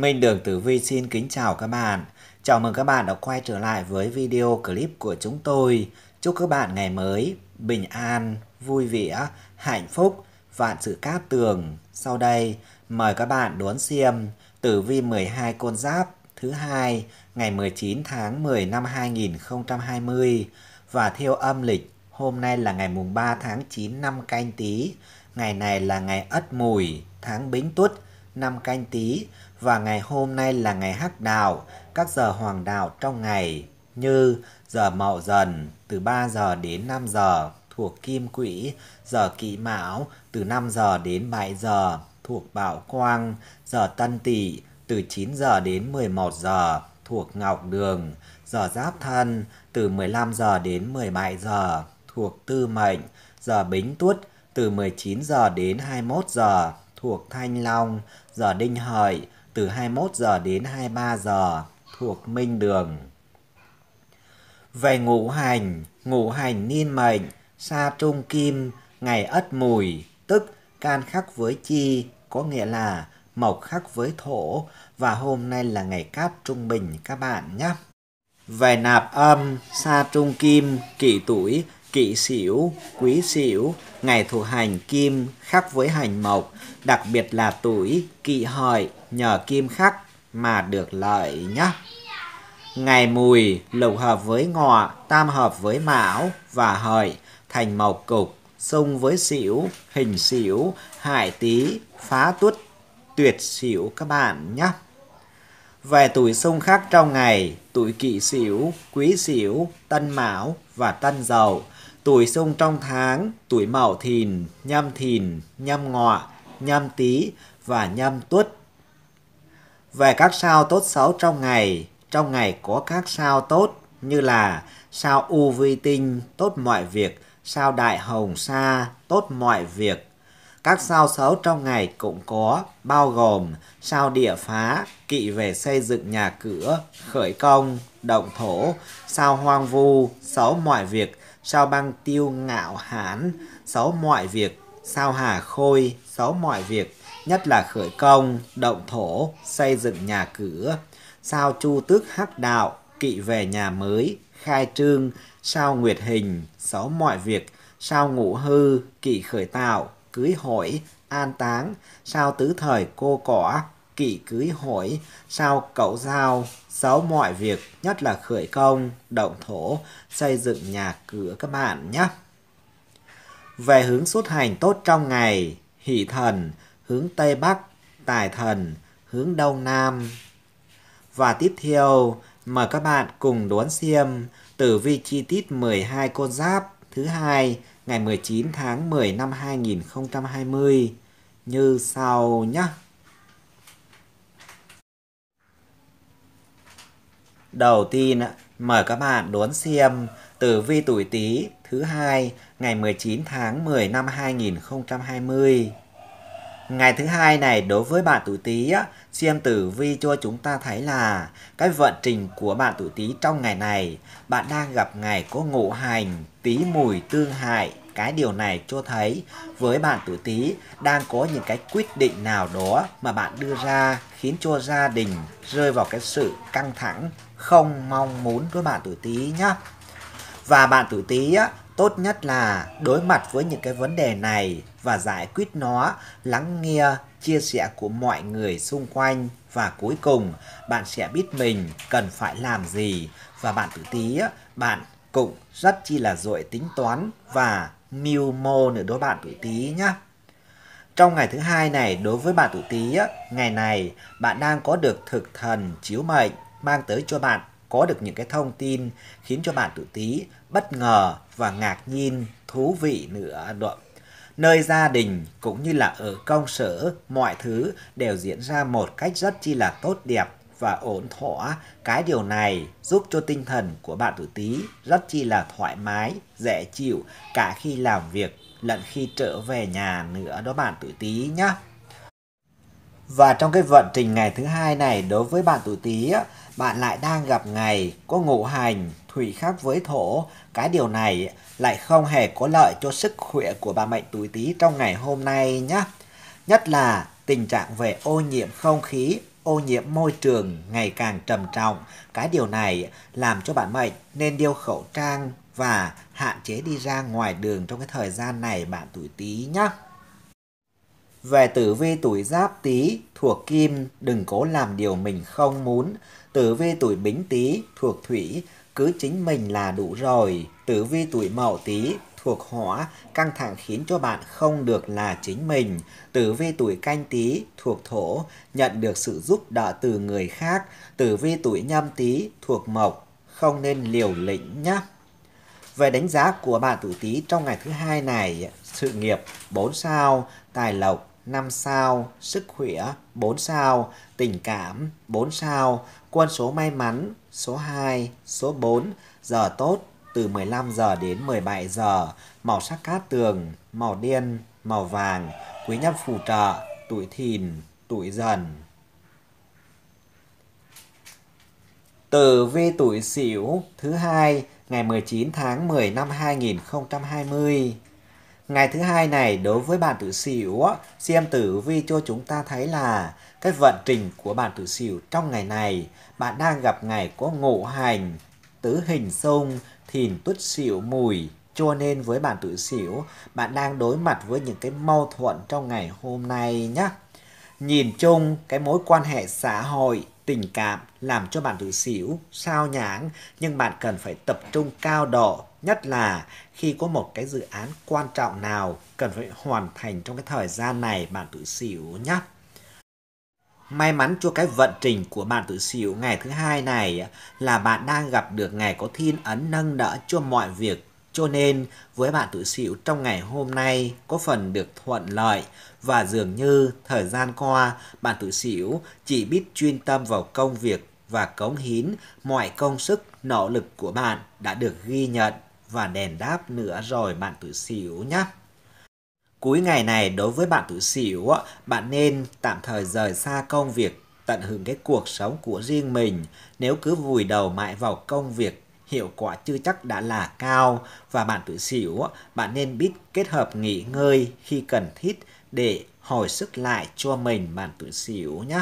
Minh Đường Tử Vi xin kính chào các bạn. Chào mừng các bạn đã quay trở lại với video clip của chúng tôi. Chúc các bạn ngày mới bình an, vui vẻ, hạnh phúc, vạn sự cát tường. Sau đây, mời các bạn đón xem Tử Vi 12 con giáp thứ hai ngày 19 tháng 10 năm 2020 và theo âm lịch hôm nay là ngày mùng 3 tháng 9 năm canh tý. Ngày này là ngày Ất Mùi, tháng Bính Tuất, năm canh tý và ngày hôm nay là ngày hắc đạo, các giờ hoàng đạo trong ngày như giờ mậu dần từ 3 giờ đến 5 giờ thuộc kim quỹ, giờ kỵ mão từ 5 giờ đến 7 giờ thuộc bảo quang, giờ tân tỵ từ 9 giờ đến 11 giờ thuộc ngọc đường, giờ giáp thân từ 15 giờ đến 17 giờ thuộc tư mệnh, giờ bính tuất từ 19 giờ đến 21 giờ thuộc thanh long, giờ đinh hợi từ 21 giờ đến 23 giờ thuộc Minh Đường. Về ngũ hành, ngũ hành niên mệnh, sa trung kim, ngày ất mùi, tức can khắc với chi, có nghĩa là mộc khắc với thổ và hôm nay là ngày cát trung bình các bạn nhé. Về nạp âm, sa trung kim, kỷ tuổi kỵ sửu quý sửu ngày thuộc hành kim khắc với hành mộc, đặc biệt là tuổi kỵ hợi nhờ kim khắc mà được lợi nhé. Ngày mùi lục hợp với ngọ, tam hợp với mão và hợi thành mộc cục, xung với sửu hình sửu hại tý, phá tuất, tuyệt sửu các bạn nhé. Về tuổi xung khắc trong ngày, tuổi kỵ sửu quý sửu tân mão và tân dậu Tuổi xung trong tháng, tuổi mậu thìn, nhâm thìn, nhâm ngọ, nhâm tý và nhâm tuất. Về các sao tốt xấu trong ngày, trong ngày có các sao tốt như là sao U Vi Tinh tốt mọi việc, sao Đại Hồng Sa tốt mọi việc. Các sao xấu trong ngày cũng có, bao gồm sao địa phá, kỵ về xây dựng nhà cửa, khởi công, động thổ, sao hoang vu, xấu mọi việc, sao băng tiêu ngạo hán, xấu mọi việc, sao hà khôi, xấu mọi việc, nhất là khởi công, động thổ, xây dựng nhà cửa, sao chu tước hắc đạo, kỵ về nhà mới, khai trương, sao nguyệt hình, xấu mọi việc, sao ngũ hư, kỵ khởi tạo, cưới hỏi, an táng, sao tứ thời cô cỏ, kỷ cưới hỏi sao cậu giao xấu mọi việc nhất là khởi công động thổ xây dựng nhà cửa các bạn nhé về hướng xuất hành tốt trong ngày hỷ thần hướng tây bắc tài thần hướng đông nam và tiếp theo mời các bạn cùng đoán xem tử vi chi tiết 12 con giáp thứ hai ngày 19 tháng 10 năm 2020 như sau nhé. Đầu tiên, mời các bạn đón xem Tử vi tuổi Tý thứ hai ngày 19 tháng 10 năm 2020. Ngày thứ hai này đối với bạn tuổi Tý xem tử vi cho chúng ta thấy là cái vận trình của bạn tuổi Tý trong ngày này, bạn đang gặp ngày có ngũ hành Tý mùi tương hại. Cái điều này cho thấy với bạn tuổi Tý đang có những cái quyết định nào đó mà bạn đưa ra khiến cho gia đình rơi vào cái sự căng thẳng không mong muốn của bạn tuổi Tý nhá. Và bạn tuổi Tý á, tốt nhất là đối mặt với những cái vấn đề này và giải quyết nó, lắng nghe chia sẻ của mọi người xung quanh và cuối cùng bạn sẽ biết mình cần phải làm gì và bạn tuổi Tý á bạn cũng rất chi là dội tính toán và mưu mô nữa đối bạn tuổi Tý nhá. Trong ngày thứ hai này đối với bạn tuổi Tý á ngày này bạn đang có được thực thần chiếu mệnh mang tới cho bạn có được những cái thông tin khiến cho bạn tự tí bất ngờ và ngạc nhiên thú vị nữa đó. Nơi gia đình cũng như là ở công sở, mọi thứ đều diễn ra một cách rất chi là tốt đẹp và ổn thỏa. Cái điều này giúp cho tinh thần của bạn tuổi tí rất chi là thoải mái, dễ chịu cả khi làm việc lẫn khi trở về nhà nữa đó bạn tuổi tí nhá. Và trong cái vận trình ngày thứ hai này đối với bạn tử tí bạn lại đang gặp ngày có ngũ hành thủy khắc với thổ cái điều này lại không hề có lợi cho sức khỏe của bà mệnh tuổi tý trong ngày hôm nay nhé nhất là tình trạng về ô nhiễm không khí ô nhiễm môi trường ngày càng trầm trọng cái điều này làm cho bạn mệnh nên đeo khẩu trang và hạn chế đi ra ngoài đường trong cái thời gian này bạn tuổi tý nhé về tử vi tuổi giáp tý thuộc kim, đừng cố làm điều mình không muốn. Tử vi tuổi bính tý thuộc thủy, cứ chính mình là đủ rồi. Tử vi tuổi mậu tý thuộc hỏa, căng thẳng khiến cho bạn không được là chính mình. Tử vi tuổi canh tý thuộc thổ, nhận được sự giúp đỡ từ người khác. Tử vi tuổi nhâm tý thuộc mộc, không nên liều lĩnh nhé. Về đánh giá của bạn tuổi Tý trong ngày thứ hai này, sự nghiệp 4 sao, tài lộc 5 sao, sức khỏe 4 sao, tình cảm 4 sao, quân số may mắn số 2, số 4, giờ tốt từ 15 giờ đến 17 giờ, màu sắc cát tường, màu đen, màu vàng, quý nhân phù trợ, tuổi thìn, tuổi dần. từ vi tuổi Sửu thứ hai ngày 19 tháng 10 năm 2020. Ngày thứ hai này đối với bản tử sửu, xem tử vi cho chúng ta thấy là cái vận trình của bản tử sửu trong ngày này, bạn đang gặp ngày có ngộ hành, tứ hình xung, thìn tuất sửu mùi, cho nên với bản tử sửu, bạn đang đối mặt với những cái mâu thuẫn trong ngày hôm nay nhé. Nhìn chung, cái mối quan hệ xã hội, tình cảm làm cho bạn tử sửu sao nhãng, nhưng bạn cần phải tập trung cao độ Nhất là khi có một cái dự án quan trọng nào cần phải hoàn thành trong cái thời gian này bạn tự xỉu nhé. May mắn cho cái vận trình của bạn tự xỉu ngày thứ hai này là bạn đang gặp được ngày có thiên ấn nâng đỡ cho mọi việc. Cho nên với bạn tự xỉu trong ngày hôm nay có phần được thuận lợi và dường như thời gian qua bạn tự xỉu chỉ biết chuyên tâm vào công việc và cống hiến mọi công sức nỗ lực của bạn đã được ghi nhận và đèn đáp nữa rồi bạn tuổi xỉu nhé. Cuối ngày này đối với bạn tuổi xỉu, bạn nên tạm thời rời xa công việc, tận hưởng cái cuộc sống của riêng mình. Nếu cứ vùi đầu mãi vào công việc, hiệu quả chưa chắc đã là cao và bạn tuổi xỉu, bạn nên biết kết hợp nghỉ ngơi khi cần thiết để hồi sức lại cho mình bạn tuổi xỉu nhé.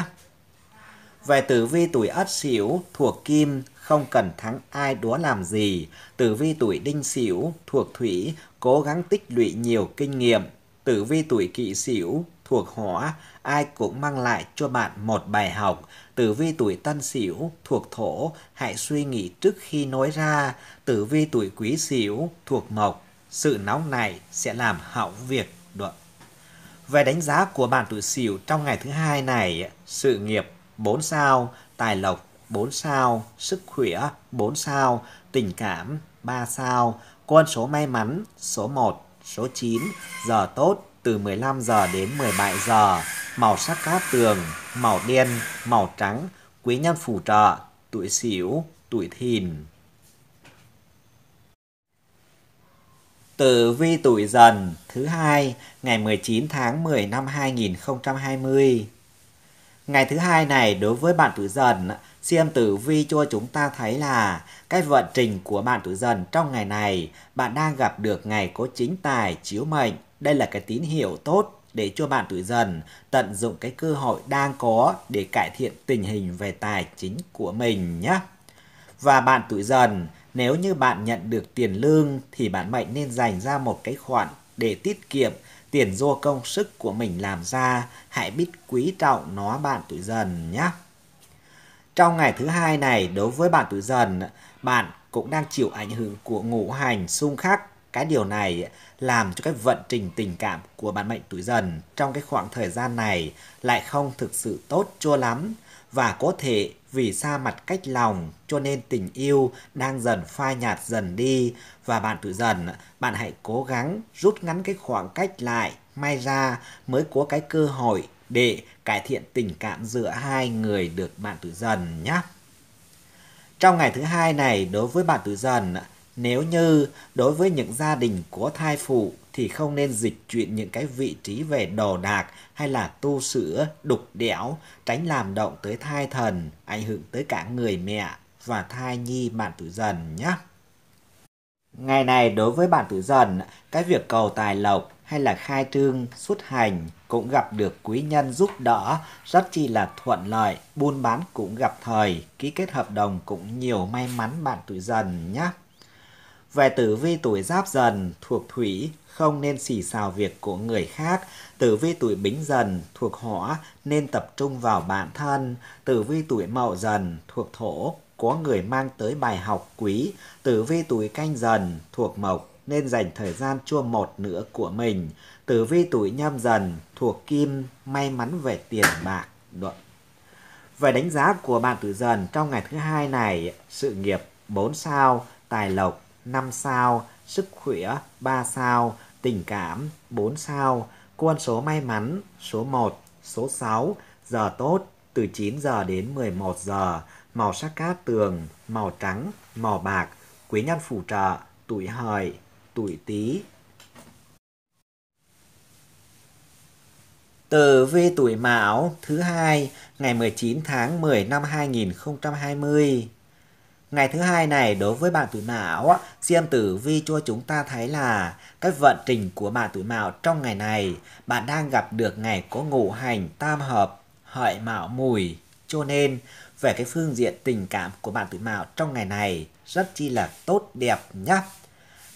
Về tử vi tuổi Ất xỉu thuộc kim không cần thắng ai đúa làm gì. Tử vi tuổi đinh sửu thuộc thủy, cố gắng tích lũy nhiều kinh nghiệm. Tử vi tuổi kỵ sửu thuộc hỏa, ai cũng mang lại cho bạn một bài học. Tử vi tuổi tân sửu thuộc thổ, hãy suy nghĩ trước khi nói ra. Tử vi tuổi quý sửu thuộc mộc, sự nóng này sẽ làm hỏng việc được. Về đánh giá của bạn tuổi sửu trong ngày thứ hai này, sự nghiệp 4 sao, tài lộc 4 sao, sức khỏe 4 sao, tình cảm 3 sao, con số may mắn số 1, số 9, giờ tốt từ 15 giờ đến 17 giờ, màu sắc cát tường, màu đen, màu trắng, quý nhân phù trợ, tuổi sửu, tuổi thìn. Tử vi tuổi dần thứ hai ngày 19 tháng 10 năm 2020 Ngày thứ hai này đối với bạn tuổi dần, xem tử vi cho chúng ta thấy là cái vận trình của bạn tuổi dần trong ngày này, bạn đang gặp được ngày có chính tài chiếu mệnh. Đây là cái tín hiệu tốt để cho bạn tuổi dần tận dụng cái cơ hội đang có để cải thiện tình hình về tài chính của mình nhé. Và bạn tuổi dần, nếu như bạn nhận được tiền lương thì bạn mệnh nên dành ra một cái khoản để tiết kiệm tiền do công sức của mình làm ra, hãy biết quý trọng nó bạn tuổi dần nhé. Trong ngày thứ hai này, đối với bạn tuổi dần, bạn cũng đang chịu ảnh hưởng của ngũ hành xung khắc. Cái điều này làm cho cái vận trình tình cảm của bạn mệnh tuổi dần trong cái khoảng thời gian này lại không thực sự tốt cho lắm và có thể vì xa mặt cách lòng cho nên tình yêu đang dần phai nhạt dần đi và bạn tự dần bạn hãy cố gắng rút ngắn cái khoảng cách lại may ra mới có cái cơ hội để cải thiện tình cảm giữa hai người được bạn tự dần nhé. Trong ngày thứ hai này đối với bạn tự dần nếu như đối với những gia đình có thai phụ thì không nên dịch chuyển những cái vị trí về đồ đạc hay là tu sữa, đục đẽo, tránh làm động tới thai thần, ảnh hưởng tới cả người mẹ và thai nhi bạn tuổi dần nhé. Ngày này đối với bạn tuổi dần, cái việc cầu tài lộc hay là khai trương, xuất hành cũng gặp được quý nhân giúp đỡ, rất chi là thuận lợi, buôn bán cũng gặp thời, ký kết hợp đồng cũng nhiều may mắn bạn tuổi dần nhé về tử vi tuổi giáp dần thuộc thủy không nên xì xào việc của người khác. Tử vi tuổi bính dần thuộc hỏa nên tập trung vào bản thân. Tử vi tuổi mậu dần thuộc thổ có người mang tới bài học quý. Tử vi tuổi canh dần thuộc mộc nên dành thời gian chua một nửa của mình. Tử vi tuổi nhâm dần thuộc kim may mắn về tiền bạc. Về đánh giá của bạn tử dần trong ngày thứ hai này, sự nghiệp 4 sao, tài lộc 5 sao, sức khỏe 3 sao, tình cảm 4 sao, quân số may mắn số 1, số 6, giờ tốt từ 9 giờ đến 11 giờ, màu sắc cát tường, màu trắng, màu bạc, quý nhân phù trợ, tuổi hợi, tuổi tý. Tử vi tuổi Mão thứ hai ngày 19 tháng 10 năm 2020 Ngày thứ hai này đối với bạn tuổi Mão, Diêm Tử Vi cho chúng ta thấy là cái vận trình của bạn tuổi Mão trong ngày này, bạn đang gặp được ngày có ngũ hành tam hợp, hợi Mão mùi, cho nên về cái phương diện tình cảm của bạn tuổi Mão trong ngày này rất chi là tốt đẹp nhá.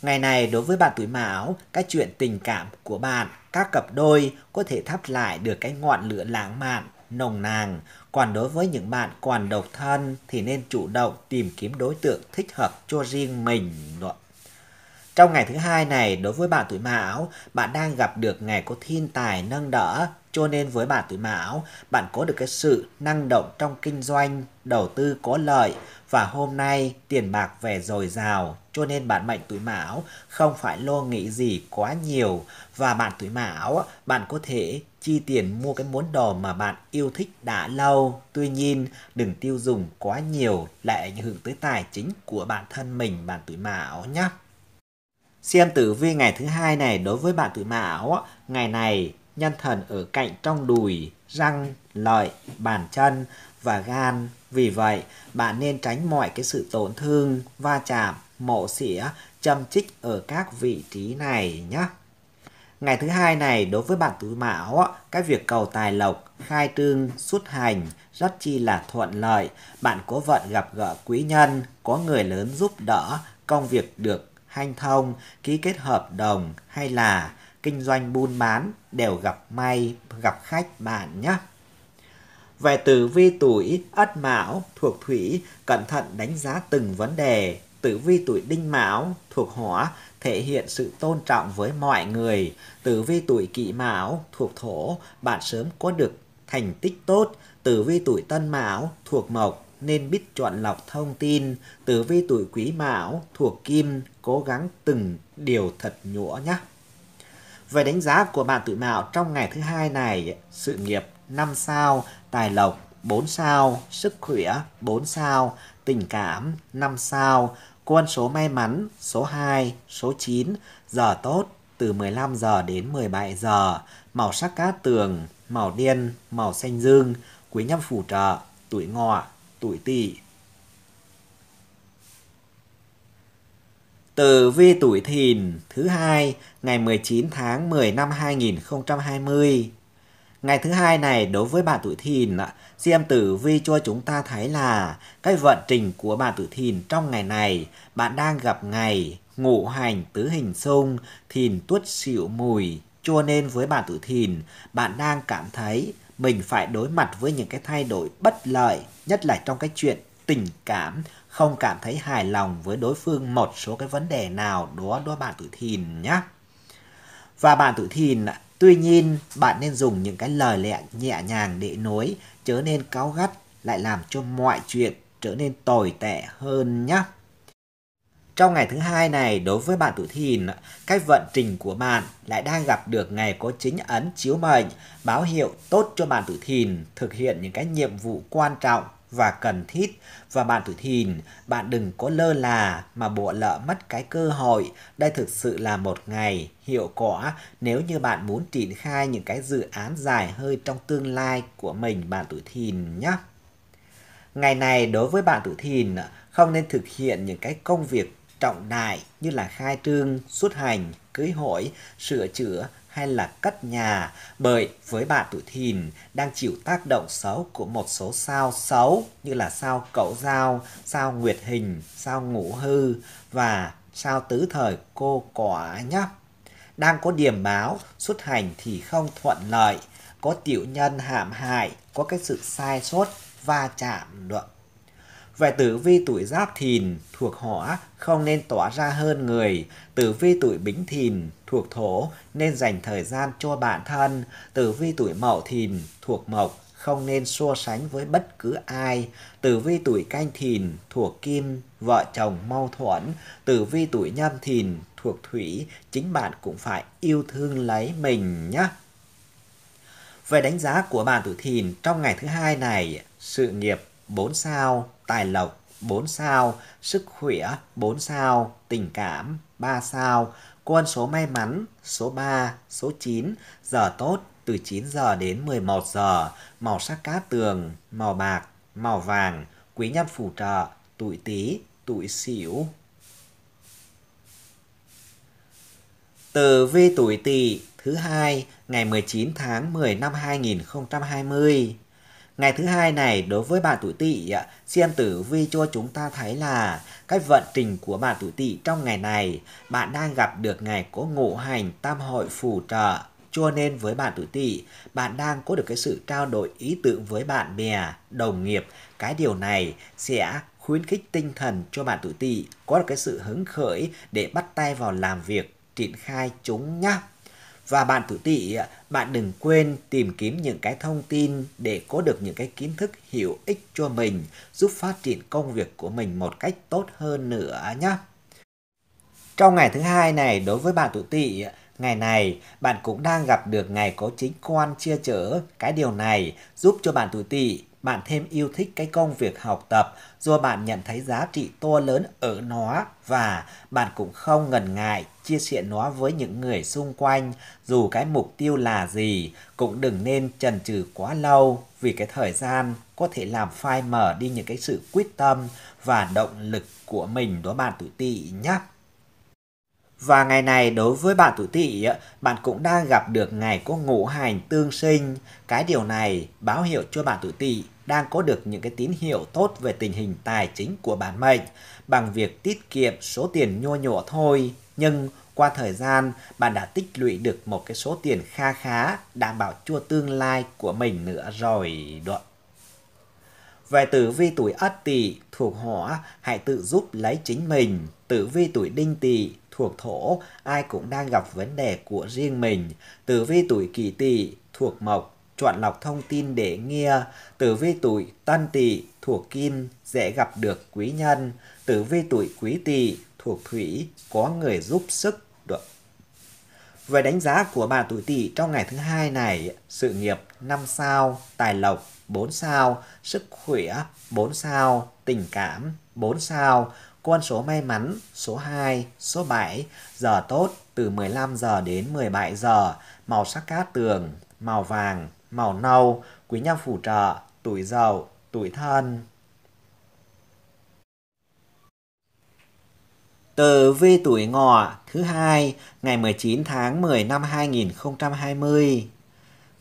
Ngày này đối với bạn tuổi Mão, cái chuyện tình cảm của bạn các cặp đôi có thể thắp lại được cái ngọn lửa lãng mạn, nồng nàn. Còn đối với những bạn còn độc thân thì nên chủ động tìm kiếm đối tượng thích hợp cho riêng mình. Trong ngày thứ hai này, đối với bạn tuổi mão, bạn đang gặp được ngày có thiên tài nâng đỡ, cho nên với bạn tuổi Mão, bạn có được cái sự năng động trong kinh doanh, đầu tư có lợi và hôm nay tiền bạc về dồi dào. Cho nên bạn mệnh tuổi Mão không phải lo nghĩ gì quá nhiều và bạn tuổi Mão, bạn có thể chi tiền mua cái món đồ mà bạn yêu thích đã lâu. Tuy nhiên, đừng tiêu dùng quá nhiều lại ảnh hưởng tới tài chính của bản thân mình bạn tuổi Mão nhé. Xem tử vi ngày thứ hai này đối với bạn tuổi Mão, ngày này nhân thần ở cạnh trong đùi, răng, lợi, bàn chân và gan. Vì vậy, bạn nên tránh mọi cái sự tổn thương, va chạm, mổ xỉa, châm chích ở các vị trí này nhé. Ngày thứ hai này đối với bạn tuổi Mão, cái việc cầu tài lộc, khai trương, xuất hành rất chi là thuận lợi. Bạn có vận gặp gỡ quý nhân, có người lớn giúp đỡ, công việc được hanh thông, ký kết hợp đồng hay là kinh doanh buôn bán đều gặp may, gặp khách bạn nhé. Về tử vi tuổi Ất Mão thuộc Thủy, cẩn thận đánh giá từng vấn đề. Tử vi tuổi Đinh Mão thuộc Hỏa, thể hiện sự tôn trọng với mọi người. Tử vi tuổi Kỷ Mão thuộc Thổ, bạn sớm có được thành tích tốt. Tử vi tuổi Tân Mão thuộc Mộc, nên biết chọn lọc thông tin. Tử vi tuổi Quý Mão thuộc Kim, cố gắng từng điều thật nhũa nhé. Về đánh giá của bạn tự mạo trong ngày thứ hai này, sự nghiệp 5 sao, tài lộc 4 sao, sức khỏe 4 sao, tình cảm 5 sao, quân số may mắn số 2, số 9, giờ tốt từ 15 giờ đến 17 giờ, màu sắc cát tường, màu đen, màu xanh dương, quý nhân phù trợ, tuổi ngọ, tuổi tỵ Tử vi tuổi thìn thứ hai ngày 19 tháng 10 năm 2020. Ngày thứ hai này đối với bạn tuổi thìn, xem tử vi cho chúng ta thấy là cái vận trình của bạn tuổi thìn trong ngày này, bạn đang gặp ngày ngũ hành tứ hình xung, thìn tuất xỉu mùi, cho nên với bạn tuổi thìn, bạn đang cảm thấy mình phải đối mặt với những cái thay đổi bất lợi, nhất là trong cái chuyện tình cảm không cảm thấy hài lòng với đối phương một số cái vấn đề nào đó đó bạn tự thìn nhé. Và bạn tự thìn, tuy nhiên bạn nên dùng những cái lời lẽ nhẹ nhàng để nối, chớ nên cáu gắt lại làm cho mọi chuyện trở nên tồi tệ hơn nhé. Trong ngày thứ hai này, đối với bạn tự thìn, cách vận trình của bạn lại đang gặp được ngày có chính ấn chiếu mệnh, báo hiệu tốt cho bạn tự thìn thực hiện những cái nhiệm vụ quan trọng và cần thiết và bạn tuổi thìn bạn đừng có lơ là mà bộ lỡ mất cái cơ hội đây thực sự là một ngày hiệu quả nếu như bạn muốn triển khai những cái dự án dài hơi trong tương lai của mình bạn tuổi thìn nhé ngày này đối với bạn tuổi thìn không nên thực hiện những cái công việc trọng đại như là khai trương xuất hành cưới hỏi sửa chữa hay là cất nhà bởi với bạn tuổi thìn đang chịu tác động xấu của một số sao xấu như là sao cậu giao, sao nguyệt hình, sao ngũ hư và sao tứ thời cô quả nhé. Đang có điểm báo, xuất hành thì không thuận lợi, có tiểu nhân hạm hại, có cái sự sai sót va chạm nữa về tử vi tuổi giáp thìn thuộc hỏa không nên tỏa ra hơn người. Tử vi tuổi bính thìn thuộc thổ nên dành thời gian cho bản thân. Tử vi tuổi mậu thìn thuộc mộc không nên so sánh với bất cứ ai. Tử vi tuổi canh thìn thuộc kim, vợ chồng mâu thuẫn. Tử vi tuổi nhâm thìn thuộc thủy, chính bạn cũng phải yêu thương lấy mình nhé. Về đánh giá của bạn tuổi thìn trong ngày thứ hai này, sự nghiệp 4 sao, tài lộc 4 sao, sức khỏe 4 sao, tình cảm 3 sao, quân số may mắn số 3, số 9, giờ tốt từ 9 giờ đến 11 giờ, màu sắc cát tường, màu bạc, màu vàng, quý nhân phù trợ, tuổi Tý, tuổi Sửu. từ vi tuổi Tỵ thứ hai ngày 19 tháng 10 năm 2020 Ngày thứ hai này đối với bạn tuổi tỵ, xem tử vi cho chúng ta thấy là cái vận trình của bạn tuổi tỵ trong ngày này, bạn đang gặp được ngày có ngũ hành tam hội phù trợ. Cho nên với bạn tuổi tỵ, bạn đang có được cái sự trao đổi ý tưởng với bạn bè, đồng nghiệp. Cái điều này sẽ khuyến khích tinh thần cho bạn tuổi tỵ có được cái sự hứng khởi để bắt tay vào làm việc, triển khai chúng nhá. Và bạn tuổi tỵ bạn đừng quên tìm kiếm những cái thông tin để có được những cái kiến thức hữu ích cho mình, giúp phát triển công việc của mình một cách tốt hơn nữa nhé. Trong ngày thứ hai này, đối với bạn tuổi tỵ ngày này bạn cũng đang gặp được ngày có chính quan chia chở. Cái điều này giúp cho bạn tuổi tỵ bạn thêm yêu thích cái công việc học tập do bạn nhận thấy giá trị to lớn ở nó và bạn cũng không ngần ngại chia sẻ nó với những người xung quanh, dù cái mục tiêu là gì, cũng đừng nên chần chừ quá lâu, vì cái thời gian có thể làm phai mở đi những cái sự quyết tâm và động lực của mình đó bạn tuổi tỵ nhé. Và ngày này đối với bạn tuổi tỵ, bạn cũng đang gặp được ngày có ngũ hành tương sinh. Cái điều này báo hiệu cho bạn tuổi tỵ đang có được những cái tín hiệu tốt về tình hình tài chính của bản mệnh bằng việc tiết kiệm số tiền nho nhỏ thôi nhưng qua thời gian bạn đã tích lũy được một cái số tiền kha khá đảm bảo cho tương lai của mình nữa rồi đó. Về tử vi tuổi Ất Tỵ thuộc Hỏa, hãy tự giúp lấy chính mình. Tử vi tuổi Đinh Tỵ thuộc Thổ, ai cũng đang gặp vấn đề của riêng mình. Tử vi tuổi Kỷ Tỵ thuộc Mộc, chọn lọc thông tin để nghe. Tử vi tuổi Tân Tỵ thuộc Kim, dễ gặp được quý nhân. Tử vi tuổi Quý Tỵ thuộc Thủy, có người giúp sức về đánh giá của bà tuổi Tỵ trong ngày thứ hai này, sự nghiệp 5 sao, tài lộc 4 sao, sức khỏe 4 sao, tình cảm 4 sao, quân số may mắn số 2, số 7, giờ tốt từ 15 giờ đến 17 giờ, màu sắc cát tường, màu vàng, màu nâu, quý nhân phù trợ, tuổi giàu, tuổi thân. Tờ V tuổi ngọ thứ hai ngày 19 tháng 10 năm 2020.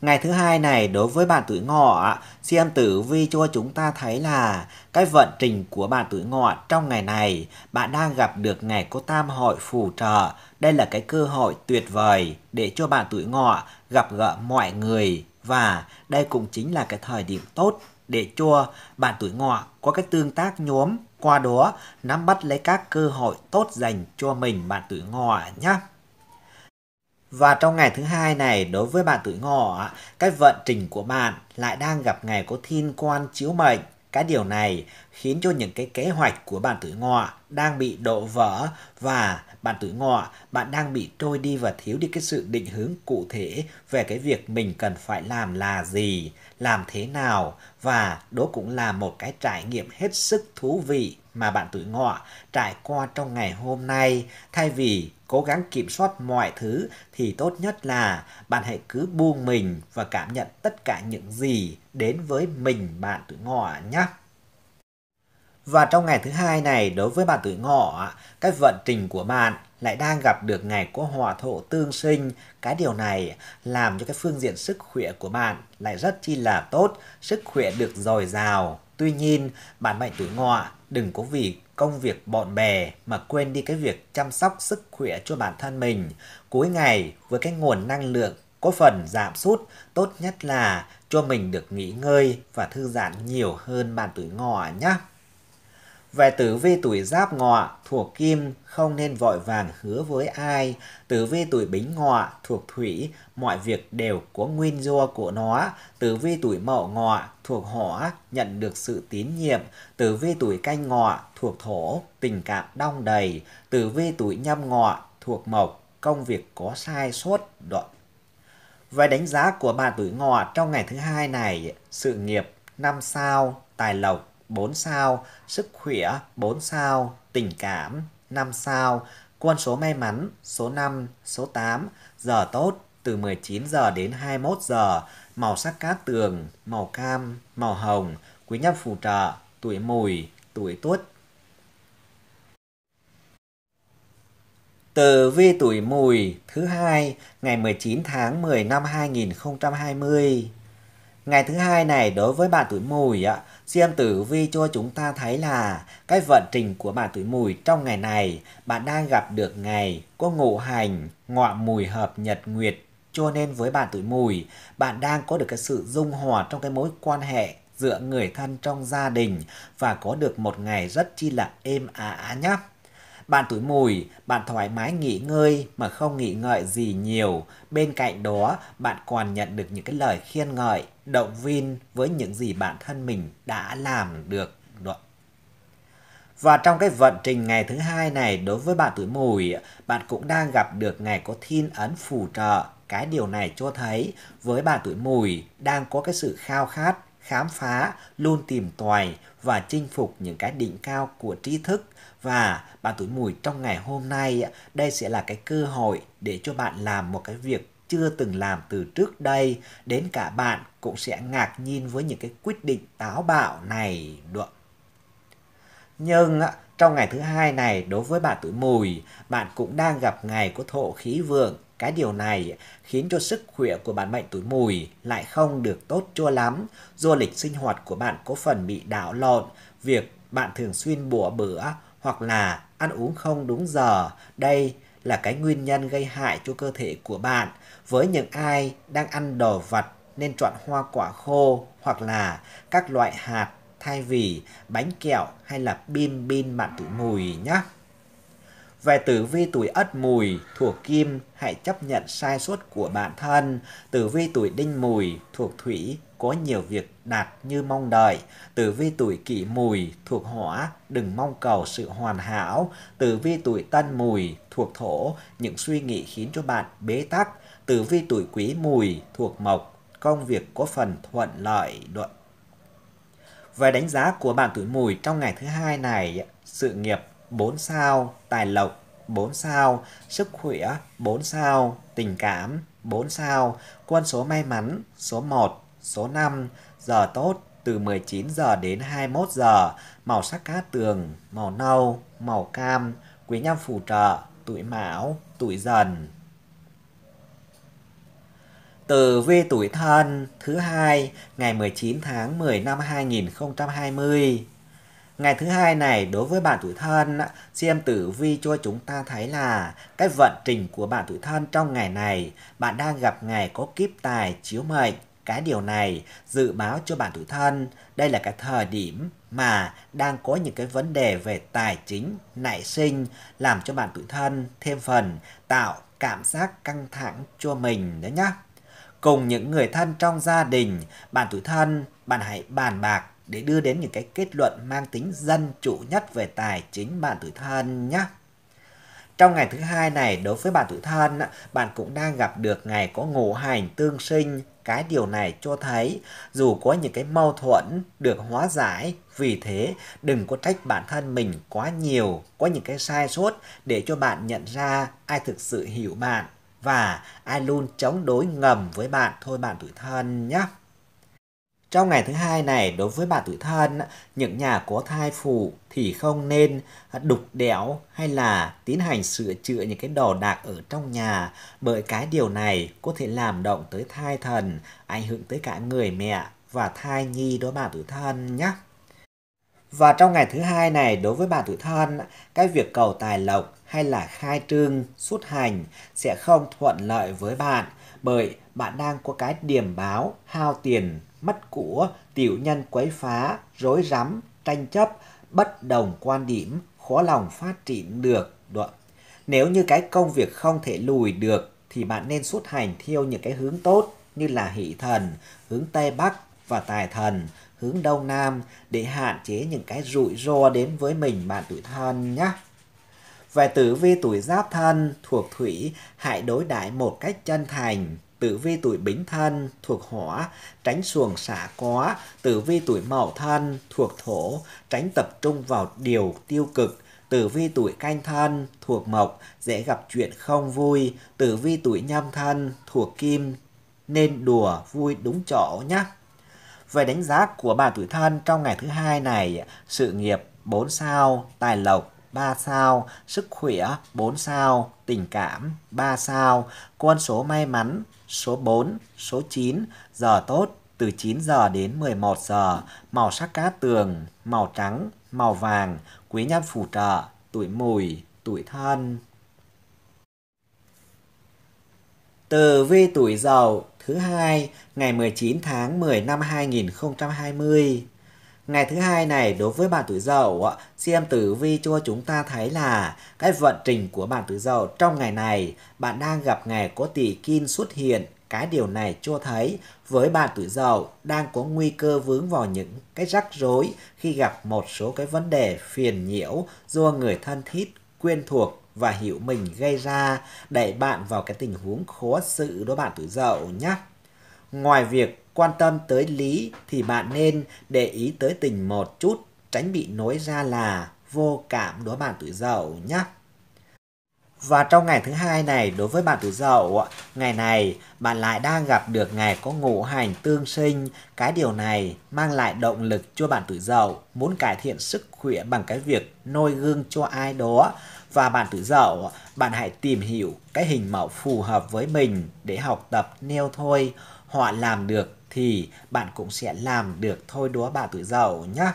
Ngày thứ hai này đối với bạn tuổi ngọ, xem tử vi cho chúng ta thấy là cái vận trình của bạn tuổi ngọ trong ngày này, bạn đang gặp được ngày có tam hội phù trợ. Đây là cái cơ hội tuyệt vời để cho bạn tuổi ngọ gặp gỡ mọi người và đây cũng chính là cái thời điểm tốt để cho bạn tuổi ngọ có cái tương tác nhóm qua đó nắm bắt lấy các cơ hội tốt dành cho mình bạn tuổi ngọ nhé. Và trong ngày thứ hai này, đối với bạn tuổi ngọ, cái vận trình của bạn lại đang gặp ngày có thiên quan chiếu mệnh. Cái điều này khiến cho những cái kế hoạch của bạn tuổi ngọ đang bị đổ vỡ và bạn tuổi ngọ, bạn đang bị trôi đi và thiếu đi cái sự định hướng cụ thể về cái việc mình cần phải làm là gì làm thế nào và đó cũng là một cái trải nghiệm hết sức thú vị mà bạn tuổi ngọ trải qua trong ngày hôm nay thay vì cố gắng kiểm soát mọi thứ thì tốt nhất là bạn hãy cứ buông mình và cảm nhận tất cả những gì đến với mình bạn tuổi ngọ nhé và trong ngày thứ hai này đối với bạn tuổi ngọ, cái vận trình của bạn lại đang gặp được ngày có hỏa thổ tương sinh. Cái điều này làm cho cái phương diện sức khỏe của bạn lại rất chi là tốt, sức khỏe được dồi dào. Tuy nhiên, bạn mệnh tuổi ngọ đừng có vì công việc bộn bề mà quên đi cái việc chăm sóc sức khỏe cho bản thân mình. Cuối ngày với cái nguồn năng lượng có phần giảm sút, tốt nhất là cho mình được nghỉ ngơi và thư giãn nhiều hơn bạn tuổi ngọ nhé. Về tử vi tuổi giáp ngọ thuộc kim không nên vội vàng hứa với ai. Tử vi tuổi bính ngọ thuộc thủy mọi việc đều có nguyên do của nó. Tử vi tuổi mậu ngọ thuộc hỏa nhận được sự tín nhiệm. Tử vi tuổi canh ngọ thuộc thổ tình cảm đong đầy. Tử vi tuổi nhâm ngọ thuộc mộc công việc có sai sót đoạn. Về đánh giá của bà tuổi ngọ trong ngày thứ hai này, sự nghiệp năm sao, tài lộc 4 sao, sức khỏe 4 sao, tình cảm 5 sao, quân số may mắn số 5, số 8, giờ tốt từ 19 giờ đến 21 giờ, màu sắc cát tường, màu cam, màu hồng, quý nhân phù trợ, tuổi mùi, tuổi tuất. Từ vi tuổi mùi thứ hai ngày 19 tháng 10 năm 2020. Ngày thứ hai này đối với bạn tuổi mùi ạ, Diêm tử vi cho chúng ta thấy là cái vận trình của bạn tuổi mùi trong ngày này, bạn đang gặp được ngày có ngũ hành, ngọ mùi hợp nhật nguyệt. Cho nên với bạn tuổi mùi, bạn đang có được cái sự dung hòa trong cái mối quan hệ giữa người thân trong gia đình và có được một ngày rất chi là êm ả à nhá. Bạn tuổi mùi, bạn thoải mái nghỉ ngơi mà không nghĩ ngợi gì nhiều. Bên cạnh đó, bạn còn nhận được những cái lời khiên ngợi, động viên với những gì bản thân mình đã làm được. Và trong cái vận trình ngày thứ hai này đối với bạn tuổi mùi, bạn cũng đang gặp được ngày có thiên ấn phù trợ. Cái điều này cho thấy với bạn tuổi mùi đang có cái sự khao khát, khám phá, luôn tìm tòi và chinh phục những cái đỉnh cao của trí thức và bạn tuổi mùi trong ngày hôm nay đây sẽ là cái cơ hội để cho bạn làm một cái việc chưa từng làm từ trước đây đến cả bạn cũng sẽ ngạc nhiên với những cái quyết định táo bạo này được nhưng trong ngày thứ hai này đối với bạn tuổi mùi bạn cũng đang gặp ngày của thổ khí vượng cái điều này khiến cho sức khỏe của bạn mệnh tuổi mùi lại không được tốt cho lắm do lịch sinh hoạt của bạn có phần bị đảo lộn việc bạn thường xuyên bùa bữa hoặc là ăn uống không đúng giờ. Đây là cái nguyên nhân gây hại cho cơ thể của bạn. Với những ai đang ăn đồ vặt nên chọn hoa quả khô hoặc là các loại hạt thay vì bánh kẹo hay là bim bim mặn tụi mùi nhé. Về tử vi tuổi ất mùi thuộc kim, hãy chấp nhận sai suất của bản thân. Tử vi tuổi đinh mùi thuộc thủy, có nhiều việc đạt như mong đợi. Tử vi tuổi kỷ mùi thuộc hỏa, đừng mong cầu sự hoàn hảo. Tử vi tuổi tân mùi thuộc thổ, những suy nghĩ khiến cho bạn bế tắc. Tử vi tuổi quý mùi thuộc mộc, công việc có phần thuận lợi luận về đánh giá của bạn tuổi mùi trong ngày thứ hai này sự nghiệp 4 sao, tài lộc 4 sao, sức khỏe 4 sao, tình cảm 4 sao, quân số may mắn số 1, số 5, giờ tốt từ 19 giờ đến 21 giờ, màu sắc cát tường, màu nâu, màu cam, quý nhân phù trợ, tuổi mão, tuổi dần. Từ vi tuổi thân thứ hai ngày 19 tháng 10 năm 2020. Ngày thứ hai này đối với bạn tuổi thân, xem tử vi cho chúng ta thấy là cái vận trình của bạn tuổi thân trong ngày này, bạn đang gặp ngày có kiếp tài chiếu mệnh. Cái điều này dự báo cho bạn tuổi thân, đây là cái thời điểm mà đang có những cái vấn đề về tài chính, nảy sinh làm cho bạn tuổi thân thêm phần tạo cảm giác căng thẳng cho mình đấy nhá. Cùng những người thân trong gia đình, bạn tuổi thân, bạn hãy bàn bạc để đưa đến những cái kết luận mang tính dân chủ nhất về tài chính bạn tuổi thân nhé. Trong ngày thứ hai này, đối với bạn tuổi thân, bạn cũng đang gặp được ngày có ngũ hành tương sinh. Cái điều này cho thấy, dù có những cái mâu thuẫn được hóa giải, vì thế đừng có trách bản thân mình quá nhiều, có những cái sai sót để cho bạn nhận ra ai thực sự hiểu bạn và ai luôn chống đối ngầm với bạn thôi bạn tuổi thân nhé. Trong ngày thứ hai này, đối với bạn tuổi thân, những nhà có thai phụ thì không nên đục đẽo hay là tiến hành sửa chữa những cái đồ đạc ở trong nhà bởi cái điều này có thể làm động tới thai thần, ảnh hưởng tới cả người mẹ và thai nhi đối bạn tuổi thân nhé. Và trong ngày thứ hai này, đối với bạn tuổi thân, cái việc cầu tài lộc hay là khai trương, xuất hành sẽ không thuận lợi với bạn bởi bạn đang có cái điểm báo hao tiền mất của, tiểu nhân quấy phá, rối rắm, tranh chấp, bất đồng quan điểm, khó lòng phát triển được. Được. Nếu như cái công việc không thể lùi được thì bạn nên xuất hành theo những cái hướng tốt như là hỷ thần, hướng Tây Bắc và tài thần, hướng Đông Nam để hạn chế những cái rủi ro đến với mình bạn tuổi thân nhé. Về tử vi tuổi giáp thân thuộc thủy, hãy đối đãi một cách chân thành, tử vi tuổi bính thân thuộc hỏa, tránh xuồng xả quá, tử vi tuổi mậu thân thuộc thổ, tránh tập trung vào điều tiêu cực, tử vi tuổi canh thân thuộc mộc, dễ gặp chuyện không vui, tử vi tuổi nhâm thân thuộc kim, nên đùa vui đúng chỗ nhé. Về đánh giá của bà tuổi thân trong ngày thứ hai này, sự nghiệp 4 sao, tài lộc 3 sao, sức khỏe 4 sao, tình cảm 3 sao, con số may mắn số 4, số 9, giờ tốt từ 9 giờ đến 11 giờ, màu sắc cá tường, màu trắng, màu vàng, quý nhân phù trợ, tuổi mùi, tuổi thân. Từ vi tuổi dậu thứ hai ngày 19 tháng 10 năm 2020 Ngày thứ hai này đối với bạn tuổi dậu, xem tử vi cho chúng ta thấy là cái vận trình của bạn tuổi dậu trong ngày này, bạn đang gặp ngày có tỷ kim xuất hiện. Cái điều này cho thấy với bạn tuổi dậu đang có nguy cơ vướng vào những cái rắc rối khi gặp một số cái vấn đề phiền nhiễu do người thân thiết quen thuộc và hiểu mình gây ra đẩy bạn vào cái tình huống khó xử đối bạn tuổi dậu nhé. Ngoài việc quan tâm tới lý thì bạn nên để ý tới tình một chút, tránh bị nối ra là vô cảm đối bạn tuổi dậu nhé. Và trong ngày thứ hai này đối với bạn tuổi dậu, ngày này bạn lại đang gặp được ngày có ngũ hành tương sinh, cái điều này mang lại động lực cho bạn tuổi dậu muốn cải thiện sức khỏe bằng cái việc noi gương cho ai đó và bạn tuổi dậu, bạn hãy tìm hiểu cái hình mẫu phù hợp với mình để học tập nêu thôi họ làm được thì bạn cũng sẽ làm được thôi đó bạn tuổi dậu nhá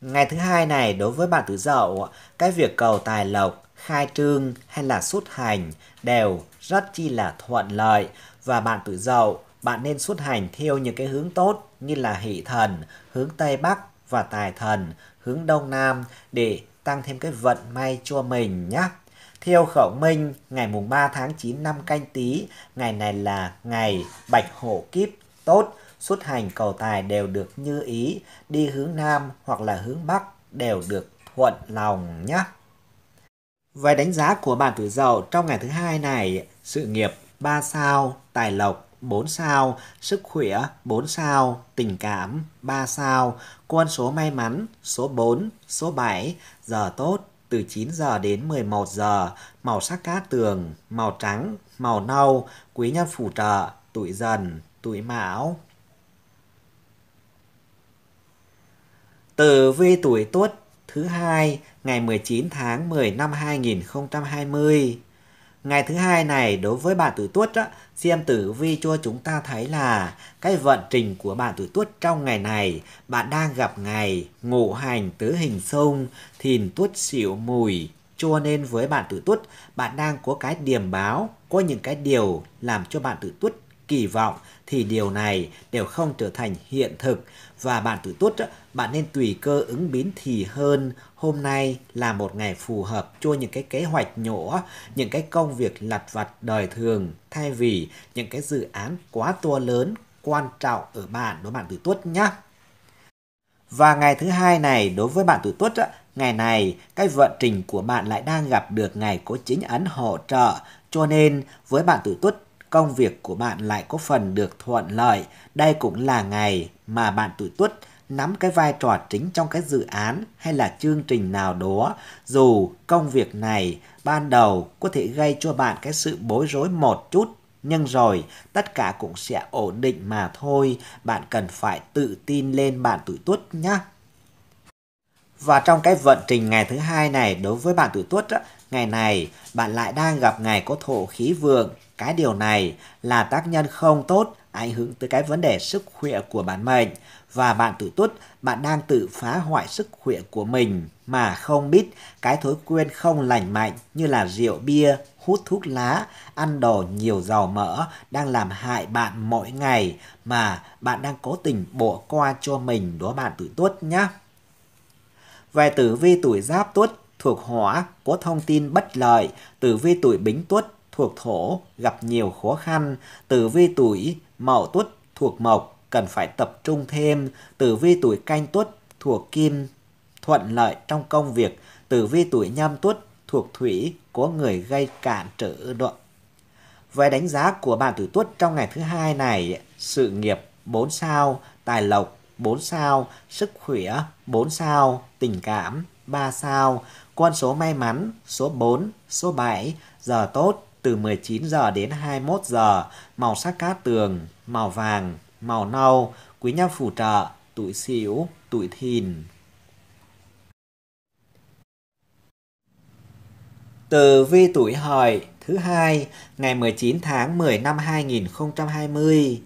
Ngày thứ hai này đối với bạn tuổi dậu, cái việc cầu tài lộc, khai trương hay là xuất hành đều rất chi là thuận lợi và bạn tuổi dậu bạn nên xuất hành theo những cái hướng tốt như là hỷ thần, hướng Tây Bắc và tài thần, hướng Đông Nam để tăng thêm cái vận may cho mình nhé. Theo khẩu minh, ngày mùng 3 tháng 9 năm canh tí, ngày này là ngày bạch hổ kiếp tốt, xuất hành cầu tài đều được như ý, đi hướng Nam hoặc là hướng Bắc đều được thuận lòng nhé. Về đánh giá của bản tuổi dậu trong ngày thứ hai này, sự nghiệp 3 sao, tài lộc 4 sao, sức khỏe 4 sao, tình cảm 3 sao, quân số may mắn số 4, số 7, giờ tốt từ 9 giờ đến 11 giờ, màu sắc cát tường, màu trắng, màu nâu, quý nhân phù trợ, tuổi dần, tuổi mão. từ vi tuổi tuất thứ hai ngày 19 tháng 10 năm 2020 Ngày thứ hai này đối với bạn tuổi tuất á, xem tử vi cho chúng ta thấy là cái vận trình của bạn tuổi tuất trong ngày này, bạn đang gặp ngày ngũ hành tứ hình xung, thìn tuất xỉu mùi, cho nên với bạn tuổi tuất, bạn đang có cái điểm báo, có những cái điều làm cho bạn tuổi tuất kỳ vọng thì điều này đều không trở thành hiện thực và bạn tự tút bạn nên tùy cơ ứng biến thì hơn hôm nay là một ngày phù hợp cho những cái kế hoạch nhỏ những cái công việc lặt vặt đời thường thay vì những cái dự án quá to lớn quan trọng ở bạn đối bạn tự tuất nhé và ngày thứ hai này đối với bạn tuổi tuất ngày này cái vận trình của bạn lại đang gặp được ngày có chính ấn hỗ trợ cho nên với bạn tuổi tuất công việc của bạn lại có phần được thuận lợi. Đây cũng là ngày mà bạn tuổi tuất nắm cái vai trò chính trong cái dự án hay là chương trình nào đó dù công việc này ban đầu có thể gây cho bạn cái sự bối rối một chút nhưng rồi tất cả cũng sẽ ổn định mà thôi bạn cần phải tự tin lên bạn tuổi tuất nhé và trong cái vận trình ngày thứ hai này đối với bạn tuổi tuất á, ngày này bạn lại đang gặp ngày có thổ khí vượng cái điều này là tác nhân không tốt ảnh hưởng tới cái vấn đề sức khỏe của bản mệnh và bạn tự tuất, bạn đang tự phá hoại sức khỏe của mình mà không biết cái thói quen không lành mạnh như là rượu bia, hút thuốc lá, ăn đồ nhiều dầu mỡ đang làm hại bạn mỗi ngày mà bạn đang cố tình bỏ qua cho mình đó bạn tự tuất nhé. Về tử vi tuổi giáp tuất thuộc hỏa có thông tin bất lợi, tử vi tuổi bính tuất thuộc thổ gặp nhiều khó khăn, tử vi tuổi mậu tuất thuộc mộc cần phải tập trung thêm, tử vi tuổi canh tuất thuộc kim thuận lợi trong công việc, tử vi tuổi nhâm tuất thuộc thủy có người gây cản trở đoạn. Về đánh giá của bạn tuổi tuất trong ngày thứ hai này, sự nghiệp 4 sao, tài lộc 4 sao, sức khỏe 4 sao, tình cảm 3 sao, con số may mắn số 4, số 7, giờ tốt từ 19 giờ đến 21 giờ, màu sắc cát tường, màu vàng, màu nâu, quý nhân phù trợ, tuổi sửu, tuổi thìn. Từ vi tuổi hợi thứ hai ngày 19 tháng 10 năm 2020.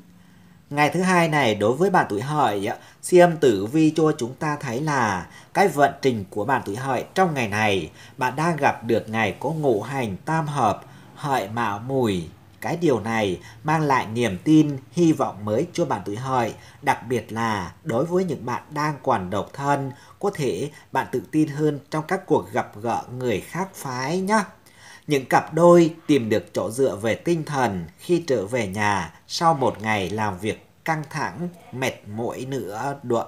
Ngày thứ hai này đối với bạn tuổi hợi, siêm tử vi cho chúng ta thấy là cái vận trình của bạn tuổi hợi trong ngày này, bạn đang gặp được ngày có ngũ hành tam hợp Hợi mạo mùi. Cái điều này mang lại niềm tin, hy vọng mới cho bạn tuổi hợi, đặc biệt là đối với những bạn đang còn độc thân, có thể bạn tự tin hơn trong các cuộc gặp gỡ người khác phái nhé. Những cặp đôi tìm được chỗ dựa về tinh thần khi trở về nhà sau một ngày làm việc căng thẳng, mệt mỏi nữa đụa.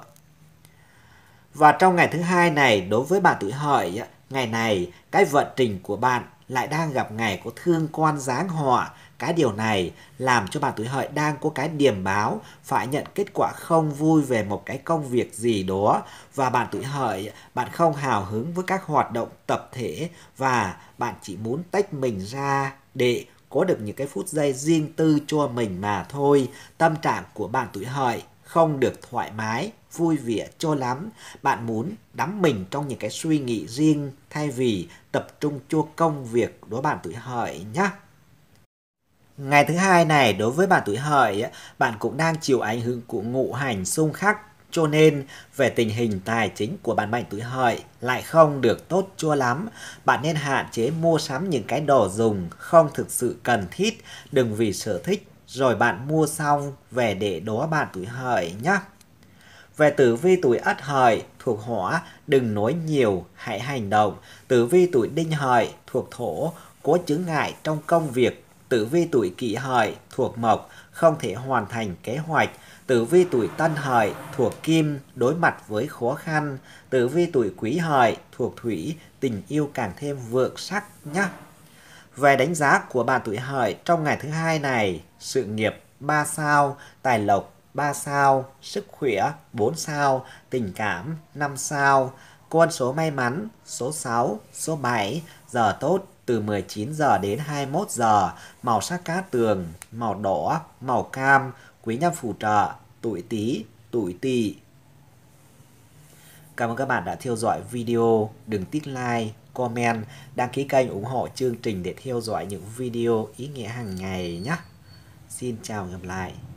Và trong ngày thứ hai này, đối với bạn tuổi hợi, ngày này, cái vận trình của bạn lại đang gặp ngày có thương quan giáng họa. Cái điều này làm cho bạn tuổi hợi đang có cái điểm báo phải nhận kết quả không vui về một cái công việc gì đó và bạn tuổi hợi bạn không hào hứng với các hoạt động tập thể và bạn chỉ muốn tách mình ra để có được những cái phút giây riêng tư cho mình mà thôi. Tâm trạng của bạn tuổi hợi không được thoải mái, vui vẻ cho lắm. Bạn muốn đắm mình trong những cái suy nghĩ riêng thay vì tập trung cho công việc đối bạn tuổi hợi nhé. Ngày thứ hai này đối với bạn tuổi hợi, bạn cũng đang chịu ảnh hưởng của ngũ hành xung khắc cho nên về tình hình tài chính của bạn mệnh tuổi hợi lại không được tốt chua lắm. Bạn nên hạn chế mua sắm những cái đồ dùng không thực sự cần thiết, đừng vì sở thích rồi bạn mua xong về để đó bạn tuổi hợi nhé. Về tử vi tuổi Ất Hợi thuộc Hỏa, đừng nói nhiều, hãy hành động. Tử vi tuổi Đinh Hợi thuộc Thổ, có chứng ngại trong công việc. Tử vi tuổi Kỷ Hợi thuộc Mộc, không thể hoàn thành kế hoạch. Tử vi tuổi Tân Hợi thuộc Kim, đối mặt với khó khăn. Tử vi tuổi Quý Hợi thuộc Thủy, tình yêu càng thêm vượng sắc nhé. Về đánh giá của bạn tuổi Hợi trong ngày thứ hai này, sự nghiệp 3 sao, tài lộc 3 sao, sức khỏe 4 sao, tình cảm 5 sao, con số may mắn số 6, số 7, giờ tốt từ 19 giờ đến 21 giờ, màu sắc cát tường, màu đỏ, màu cam, quý nhân phù trợ, tuổi Tý, tuổi Tỵ. Cảm ơn các bạn đã theo dõi video, đừng tích like, comment, đăng ký kênh ủng hộ chương trình để theo dõi những video ý nghĩa hàng ngày nhé. Xin chào và gặp lại.